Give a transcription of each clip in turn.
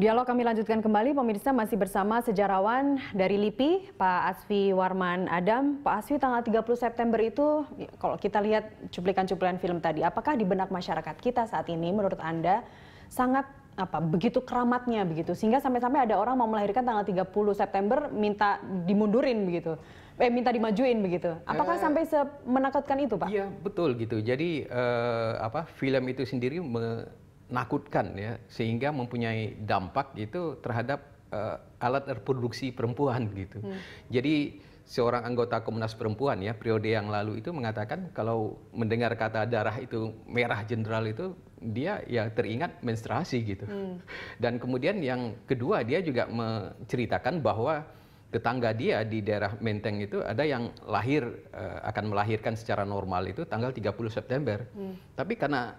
Dialog kami lanjutkan kembali, pemirsa masih bersama sejarawan dari LIPI, Pak Asfi Warman Adam. Pak Asfi, tanggal 30 September itu, kalau kita lihat cuplikan-cuplikan film tadi, apakah di benak masyarakat kita saat ini menurut Anda sangat apa begitu keramatnya begitu sehingga sampai-sampai ada orang mau melahirkan tanggal 30 September minta dimundurin begitu eh minta dimajuin begitu apakah uh, sampai menakutkan itu pak? Iya betul gitu jadi uh, apa film itu sendiri me menakutkan ya sehingga mempunyai dampak itu terhadap uh, alat reproduksi perempuan gitu. Hmm. Jadi seorang anggota Komnas Perempuan ya periode yang lalu itu mengatakan kalau mendengar kata darah itu merah jenderal itu dia ya teringat menstruasi gitu. Hmm. Dan kemudian yang kedua dia juga menceritakan bahwa tetangga dia di daerah Menteng itu ada yang lahir eh, akan melahirkan secara normal itu tanggal 30 September. Hmm. Tapi karena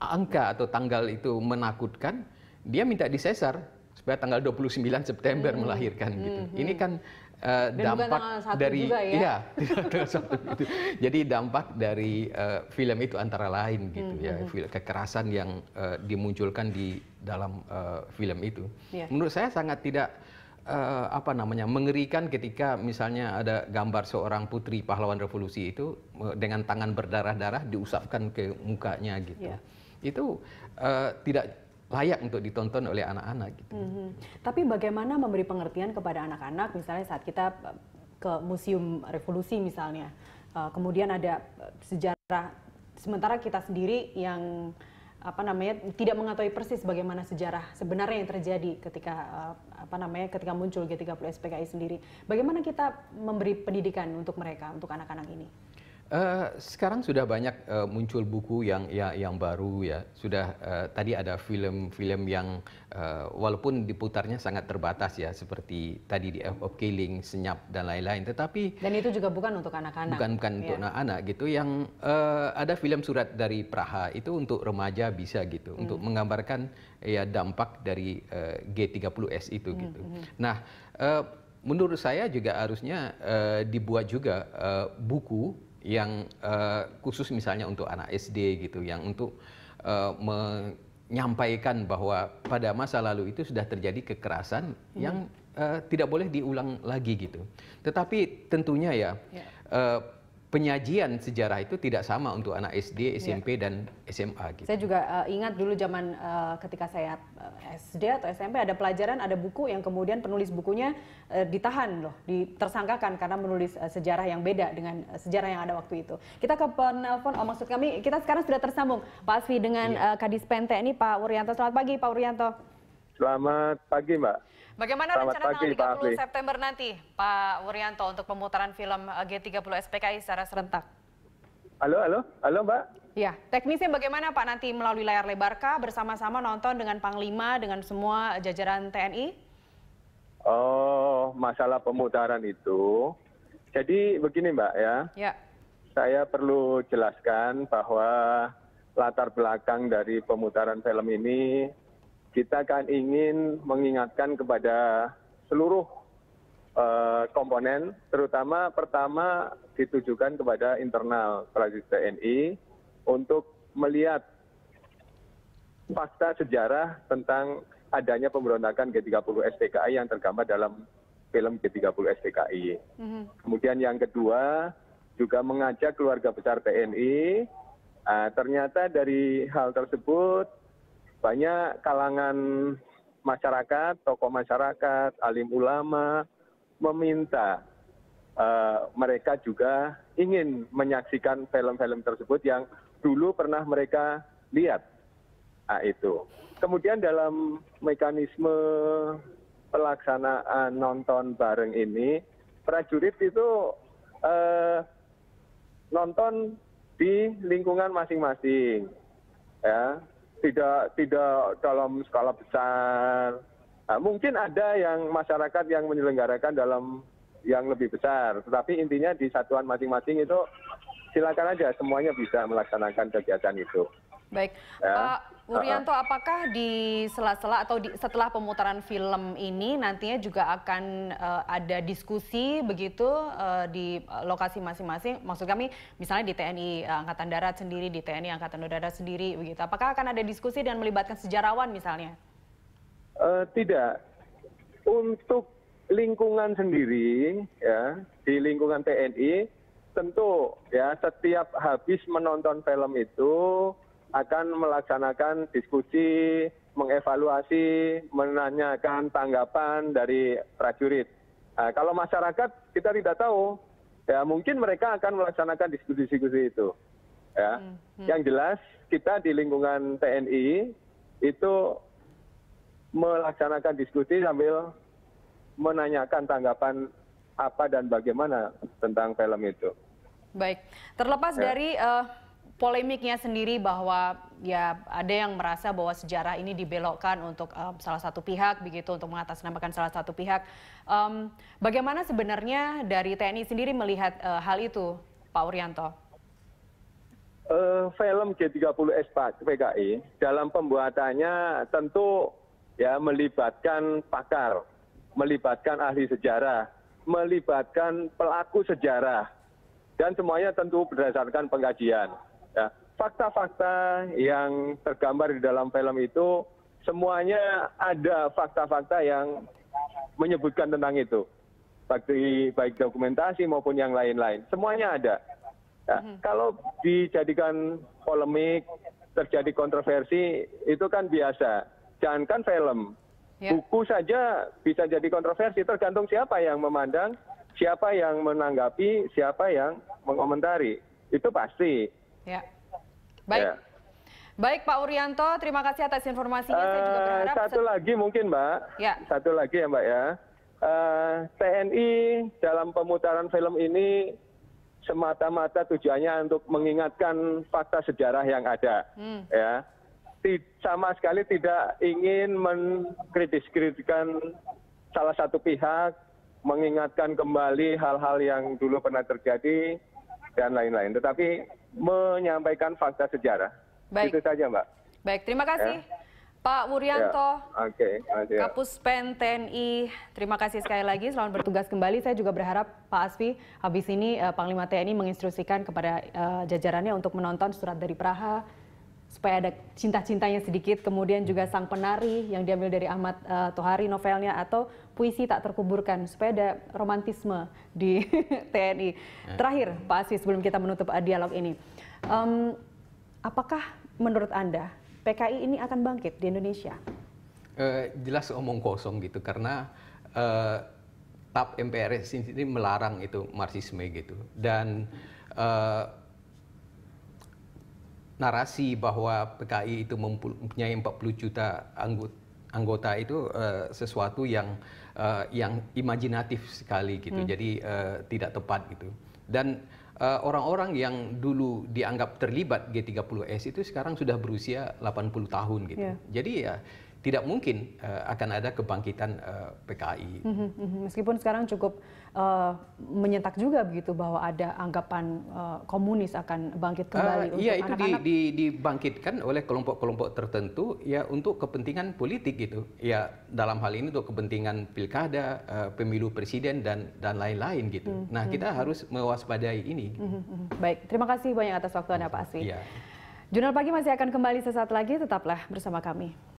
angka atau tanggal itu menakutkan, dia minta disesar supaya tanggal 29 September hmm. melahirkan gitu. Hmm, hmm. Ini kan uh, dampak dari juga ya. Iya, itu. Jadi dampak dari uh, film itu antara lain gitu hmm. ya, hmm, kekerasan yang uh, dimunculkan di dalam uh, film itu. Yeah. Menurut saya sangat tidak uh, apa namanya mengerikan ketika misalnya ada gambar seorang putri pahlawan revolusi itu dengan tangan berdarah-darah diusapkan ke mukanya gitu. Yeah itu uh, tidak layak untuk ditonton oleh anak-anak gitu. Mm -hmm. Tapi bagaimana memberi pengertian kepada anak-anak misalnya saat kita eh, ke museum revolusi misalnya, uh, kemudian ada sejarah sementara kita sendiri yang apa namanya tidak mengetahui persis bagaimana sejarah sebenarnya yang terjadi ketika uh, apa namanya ketika muncul G30 SPKI sendiri. Bagaimana kita memberi pendidikan untuk mereka untuk anak-anak ini? Uh, sekarang sudah banyak uh, muncul buku yang ya, yang baru ya. Sudah uh, tadi ada film-film yang uh, walaupun diputarnya sangat terbatas ya seperti tadi di F of Killing, Senyap dan lain-lain. Tetapi dan itu juga bukan untuk anak-anak. Bukan bukan ya. untuk anak-anak gitu. Yang uh, ada film surat dari Praha itu untuk remaja bisa gitu hmm. untuk menggambarkan ya dampak dari uh, G30S itu hmm. gitu. Hmm. Nah. Uh, Menurut saya juga harusnya uh, dibuat juga uh, buku yang uh, khusus misalnya untuk anak SD gitu yang untuk uh, menyampaikan bahwa pada masa lalu itu sudah terjadi kekerasan hmm. yang uh, tidak boleh diulang lagi gitu. Tetapi tentunya ya yeah. Ya. uh, penyajian sejarah itu tidak sama untuk anak SD, iya. SMP yeah. dan SMA gitu. Saya juga uh, ingat dulu zaman uh, ketika saya eh, SD atau SMP ada pelajaran ada buku yang kemudian penulis bukunya uh, ditahan loh, ditersangkakan karena menulis uh, sejarah yang beda dengan uh, sejarah yang ada waktu itu. Kita ke penelpon oh maksud kami kita sekarang sudah tersambung Pak Asfi dengan yeah. Iya. uh, Kadis Pente ini Pak Wuryanto. Selamat pagi Pak Wuryanto. Selamat pagi, Mbak. Bagaimana Selamat rencana pagi, tanggal 30 Pak September nanti, Pak Wuryanto, untuk pemutaran film eh, G30 SPKI secara serentak? Halo, halo, halo Mbak. Ya, teknisnya bagaimana Pak nanti melalui layar lebarkah bersama-sama nonton dengan Panglima, dengan semua jajaran TNI? Oh, masalah pemutaran itu. Jadi begini Mbak ya. Ya. Saya perlu jelaskan bahwa latar belakang dari pemutaran film ini kita akan ingin mengingatkan kepada seluruh eh, komponen, terutama pertama ditujukan kepada internal prajurit TNI untuk melihat fakta sejarah tentang adanya pemberontakan G30 STKI yang tergambar dalam film G30 STKI. Mhm. Kemudian yang kedua juga mengajak keluarga besar TNI. Uh, eh, ternyata dari hal tersebut banyak kalangan masyarakat, tokoh masyarakat, alim ulama meminta uh, mereka juga ingin menyaksikan film-film tersebut yang dulu pernah mereka lihat. Nah, itu. Kemudian dalam mekanisme pelaksanaan nonton bareng ini, prajurit itu eh, nonton di lingkungan masing-masing. Ya, tidak tidak dalam skala besar nah, mungkin ada yang masyarakat yang menyelenggarakan dalam yang lebih besar tetapi intinya di satuan masing masing itu silakan aja semuanya bisa melaksanakan kegiatan itu Baik, ya. Pak eh, Wuryanto, apakah di sela-sela atau di, setelah pemutaran film ini nantinya juga akan uh, ada diskusi begitu uh, di lokasi masing-masing? Maksud kami, misalnya di TNI Angkatan Darat sendiri, di TNI Angkatan Udara sendiri, begitu. Apakah akan ada diskusi dan melibatkan sejarawan misalnya? Uh, tidak. Untuk lingkungan sendiri, ya di lingkungan TNI, tentu ya setiap habis menonton film itu akan melaksanakan diskusi mengevaluasi menanyakan tanggapan dari prajurit nah, kalau masyarakat kita tidak tahu ya mungkin mereka akan melaksanakan diskusi diskusi itu ya hmm, hmm. yang jelas kita di lingkungan TNI itu melaksanakan diskusi sambil menanyakan tanggapan apa dan bagaimana tentang film itu. Baik, terlepas ya. dari uh, polemiknya sendiri bahwa ya ada yang merasa bahwa sejarah ini dibelokkan untuk um, salah satu pihak begitu untuk mengatasnamakan salah satu pihak. Um, bagaimana sebenarnya dari TNI sendiri melihat uh, hal itu, Pak Urianto? Uh, film G30S PKI dalam pembuatannya tentu ya melibatkan pakar, melibatkan ahli sejarah, melibatkan pelaku sejarah dan semuanya tentu berdasarkan pengkajian fakta fakta yang tergambar di dalam film itu semuanya ada fakta fakta yang menyebutkan tentang itu baik dokumentasi maupun yang lain-lain semuanya ada nah, kalau dijadikan polemik terjadi kontroversi itu kan biasa jangankan film ya. buku saja bisa jadi kontroversi tergantung siapa yang memandang siapa yang menanggapi siapa yang mengomentari itu pasti ya. Baik. Ya. Baik Pak Urianto, terima kasih atas informasinya. Uh, Saya juga eh, berharap satu lagi mungkin Mbak, ya. satu lagi ya Mbak ya. Uh, eh, TNI dalam pemutaran film ini semata-mata tujuannya untuk mengingatkan fakta sejarah yang ada, hmm. ya. sama sekali tidak ingin mengkritik kritikan salah satu pihak, mengingatkan kembali hal-hal yang dulu pernah terjadi dan lain-lain. Tetapi menyampaikan fakta sejarah. Baik. Itu saja, Mbak. Baik, terima kasih. Ya. Pak Wuryanto, ya, okay, ya. Kapus Pen TNI, terima kasih sekali lagi. Selamat bertugas kembali. Saya juga berharap Pak Asfi, habis ini uh, Panglima TNI menginstruksikan kepada uh, jajarannya untuk menonton surat dari Praha, supaya ada cinta-cintanya sedikit. Kemudian juga Sang Penari yang diambil dari Ahmad uh, Tohari novelnya, atau puisi tak terkuburkan supaya ada romantisme di TNI. Ya. Terakhir, Pak Asis, sebelum kita menutup eh, dialog ini, um, apakah menurut anda PKI ini akan bangkit di Indonesia? Uh, jelas omong kosong gitu karena uh, TAP MPRS ini melarang itu marxisme gitu dan uh, narasi bahwa PKI itu mempunyai 40 juta anggota anggota itu uh, sesuatu yang uh, yang imajinatif sekali gitu. Hmm. Jadi uh, tidak tepat gitu. Dan orang-orang uh, yang dulu dianggap terlibat G30S itu sekarang sudah berusia 80 tahun gitu. Yeah. Jadi ya tidak mungkin uh, akan ada kebangkitan uh, eh, PKI. Mhm, mhm. Meskipun sekarang cukup uh, eh, menyentak juga begitu bahwa ada anggapan uh, komunis akan bangkit ah, kembali. Uh, untuk iya itu anak -anak. Di, di, dibangkitkan oleh kelompok-kelompok tertentu ya untuk kepentingan politik gitu. Ya dalam hal ini untuk kepentingan pilkada, uh, pemilu presiden dan dan lain-lain gitu. -hmm. Nah mhm, kita harus mewaspadai ini. -hmm. Baik, terima kasih banyak atas waktu anda Pak Asri. Ya. Jurnal pagi masih akan kembali sesaat lagi, tetaplah bersama kami.